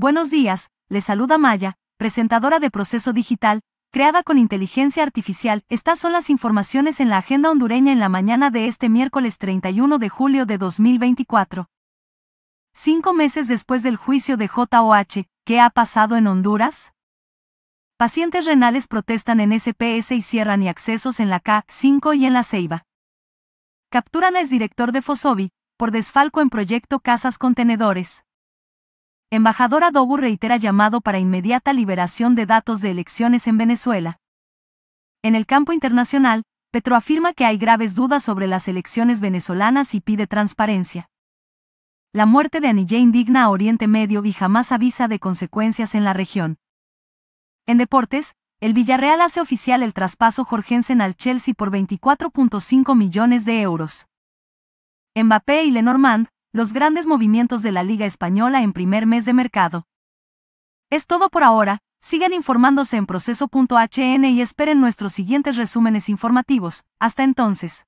Buenos días, les saluda Maya, presentadora de Proceso Digital, creada con inteligencia artificial. Estas son las informaciones en la agenda hondureña en la mañana de este miércoles 31 de julio de 2024. Cinco meses después del juicio de JOH, ¿qué ha pasado en Honduras? Pacientes renales protestan en SPS y cierran y accesos en la K5 y en la Ceiba. Capturan a director de Fosovi, por desfalco en proyecto Casas Contenedores. Embajadora Dobu reitera llamado para inmediata liberación de datos de elecciones en Venezuela. En el campo internacional, Petro afirma que hay graves dudas sobre las elecciones venezolanas y pide transparencia. La muerte de Anillé indigna a Oriente Medio y jamás avisa de consecuencias en la región. En deportes, el Villarreal hace oficial el traspaso Jorgensen al Chelsea por 24.5 millones de euros. Mbappé y Lenormand, los grandes movimientos de la Liga Española en primer mes de mercado. Es todo por ahora, sigan informándose en proceso.hn y esperen nuestros siguientes resúmenes informativos, hasta entonces.